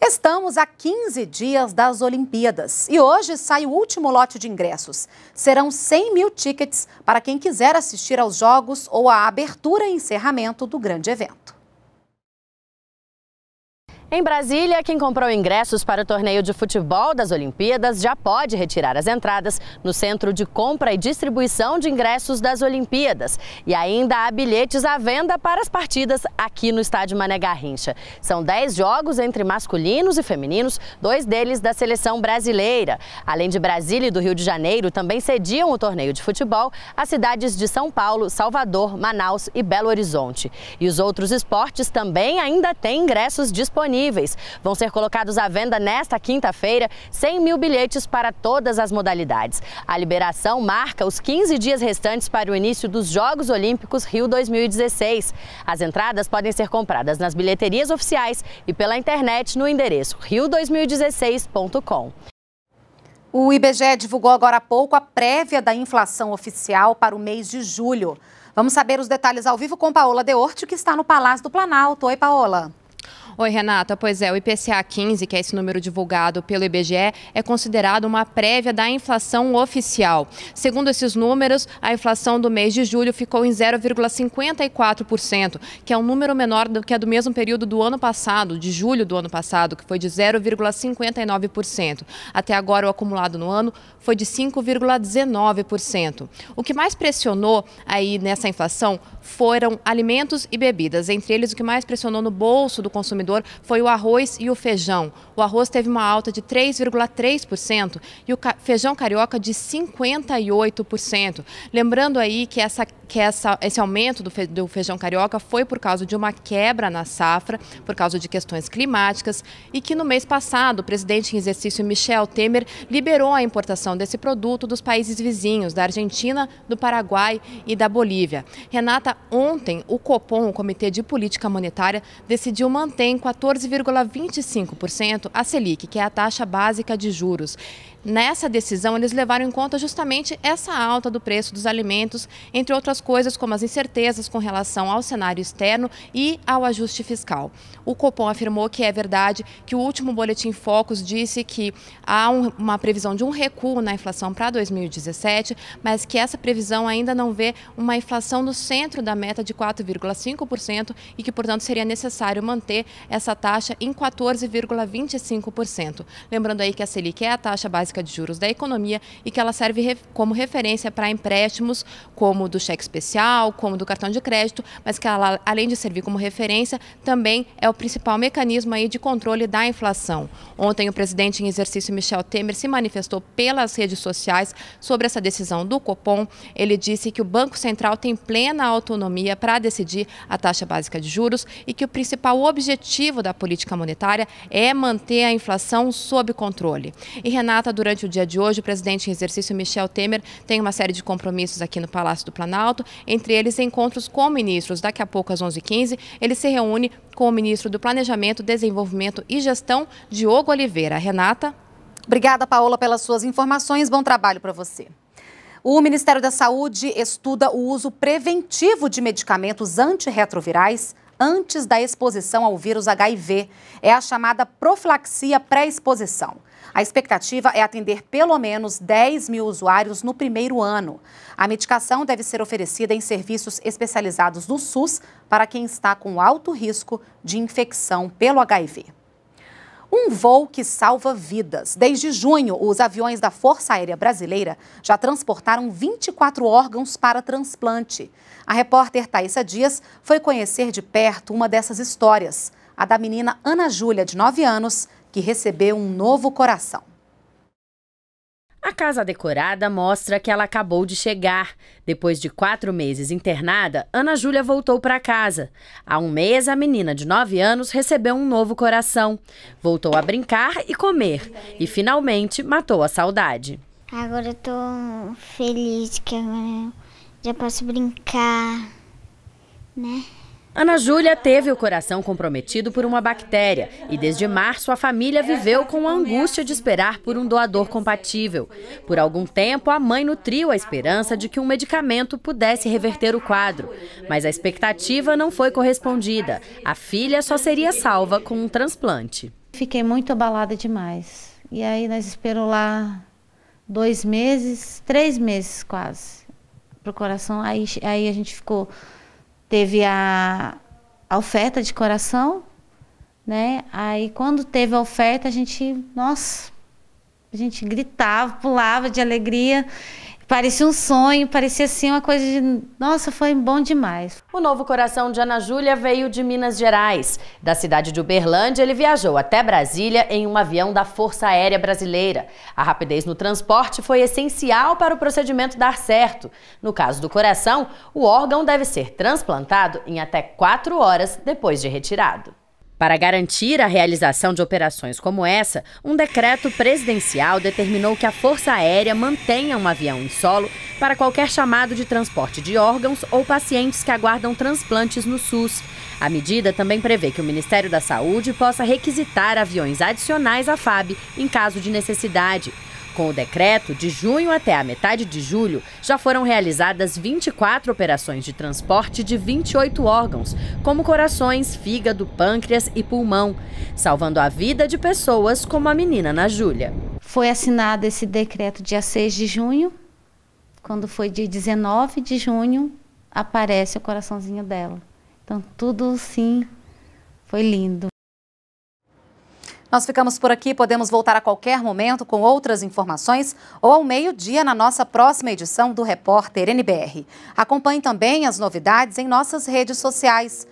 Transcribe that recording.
Estamos a 15 dias das Olimpíadas e hoje sai o último lote de ingressos. Serão 100 mil tickets para quem quiser assistir aos Jogos ou à abertura e encerramento do grande evento. Em Brasília, quem comprou ingressos para o torneio de futebol das Olimpíadas já pode retirar as entradas no Centro de Compra e Distribuição de Ingressos das Olimpíadas. E ainda há bilhetes à venda para as partidas aqui no Estádio Mané Garrincha. São 10 jogos entre masculinos e femininos, dois deles da seleção brasileira. Além de Brasília e do Rio de Janeiro, também sediam o torneio de futebol as cidades de São Paulo, Salvador, Manaus e Belo Horizonte. E os outros esportes também ainda têm ingressos disponíveis disponíveis. Vão ser colocados à venda nesta quinta-feira 100 mil bilhetes para todas as modalidades. A liberação marca os 15 dias restantes para o início dos Jogos Olímpicos Rio 2016. As entradas podem ser compradas nas bilheterias oficiais e pela internet no endereço rio2016.com. O IBGE divulgou agora há pouco a prévia da inflação oficial para o mês de julho. Vamos saber os detalhes ao vivo com Paola Orte que está no Palácio do Planalto. Oi, Paola. Oi, Renata. Pois é, o IPCA 15, que é esse número divulgado pelo IBGE, é considerado uma prévia da inflação oficial. Segundo esses números, a inflação do mês de julho ficou em 0,54%, que é um número menor do que a do mesmo período do ano passado, de julho do ano passado, que foi de 0,59%. Até agora, o acumulado no ano foi de 5,19%. O que mais pressionou aí nessa inflação foram alimentos e bebidas. Entre eles, o que mais pressionou no bolso do consumidor consumidor foi o arroz e o feijão. O arroz teve uma alta de 3,3% e o feijão carioca de 58%. Lembrando aí que, essa, que essa, esse aumento do, fe, do feijão carioca foi por causa de uma quebra na safra, por causa de questões climáticas e que no mês passado o presidente em exercício Michel Temer liberou a importação desse produto dos países vizinhos, da Argentina, do Paraguai e da Bolívia. Renata, ontem o COPOM, o Comitê de Política Monetária, decidiu manter em 14,25% a Selic, que é a taxa básica de juros nessa decisão, eles levaram em conta justamente essa alta do preço dos alimentos, entre outras coisas, como as incertezas com relação ao cenário externo e ao ajuste fiscal. O Copom afirmou que é verdade que o último boletim Focus disse que há um, uma previsão de um recuo na inflação para 2017, mas que essa previsão ainda não vê uma inflação no centro da meta de 4,5% e que, portanto, seria necessário manter essa taxa em 14,25%. Lembrando aí que a Selic é a taxa básica de juros da economia e que ela serve como referência para empréstimos, como do cheque especial, como do cartão de crédito, mas que ela, além de servir como referência, também é o principal mecanismo aí de controle da inflação. Ontem, o presidente em exercício, Michel Temer, se manifestou pelas redes sociais sobre essa decisão do Copom. Ele disse que o Banco Central tem plena autonomia para decidir a taxa básica de juros e que o principal objetivo da política monetária é manter a inflação sob controle. E Renata, durante durante o dia de hoje, o presidente em exercício Michel Temer tem uma série de compromissos aqui no Palácio do Planalto, entre eles encontros com ministros. Daqui a pouco, às 11h15, ele se reúne com o ministro do Planejamento, Desenvolvimento e Gestão, Diogo Oliveira. Renata? Obrigada, Paola, pelas suas informações. Bom trabalho para você. O Ministério da Saúde estuda o uso preventivo de medicamentos antirretrovirais antes da exposição ao vírus HIV. É a chamada profilaxia pré-exposição. A expectativa é atender pelo menos 10 mil usuários no primeiro ano. A medicação deve ser oferecida em serviços especializados do SUS para quem está com alto risco de infecção pelo HIV um voo que salva vidas. Desde junho, os aviões da Força Aérea Brasileira já transportaram 24 órgãos para transplante. A repórter Thaisa Dias foi conhecer de perto uma dessas histórias, a da menina Ana Júlia, de 9 anos, que recebeu um novo coração. A casa decorada mostra que ela acabou de chegar. Depois de quatro meses internada, Ana Júlia voltou para casa. Há um mês, a menina de nove anos recebeu um novo coração. Voltou a brincar e comer. E finalmente matou a saudade. Agora eu tô feliz que eu já posso brincar, né? Ana Júlia teve o coração comprometido por uma bactéria e desde março a família viveu com a angústia de esperar por um doador compatível. Por algum tempo, a mãe nutriu a esperança de que um medicamento pudesse reverter o quadro, mas a expectativa não foi correspondida. A filha só seria salva com um transplante. Fiquei muito abalada demais. E aí nós esperamos lá dois meses, três meses quase, pro coração. Aí, aí a gente ficou teve a, a oferta de coração, né? Aí quando teve a oferta, a gente, nossa, a gente gritava, pulava de alegria. Parecia um sonho, parecia assim uma coisa de. Nossa, foi bom demais. O novo coração de Ana Júlia veio de Minas Gerais. Da cidade de Uberlândia, ele viajou até Brasília em um avião da Força Aérea Brasileira. A rapidez no transporte foi essencial para o procedimento dar certo. No caso do coração, o órgão deve ser transplantado em até quatro horas depois de retirado. Para garantir a realização de operações como essa, um decreto presidencial determinou que a Força Aérea mantenha um avião em solo para qualquer chamado de transporte de órgãos ou pacientes que aguardam transplantes no SUS. A medida também prevê que o Ministério da Saúde possa requisitar aviões adicionais à FAB em caso de necessidade. Com o decreto, de junho até a metade de julho, já foram realizadas 24 operações de transporte de 28 órgãos, como corações, fígado, pâncreas e pulmão, salvando a vida de pessoas como a menina na Júlia. Foi assinado esse decreto dia 6 de junho. Quando foi dia 19 de junho, aparece o coraçãozinho dela. Então, tudo sim foi lindo. Nós ficamos por aqui, podemos voltar a qualquer momento com outras informações ou ao meio-dia na nossa próxima edição do Repórter NBR. Acompanhe também as novidades em nossas redes sociais.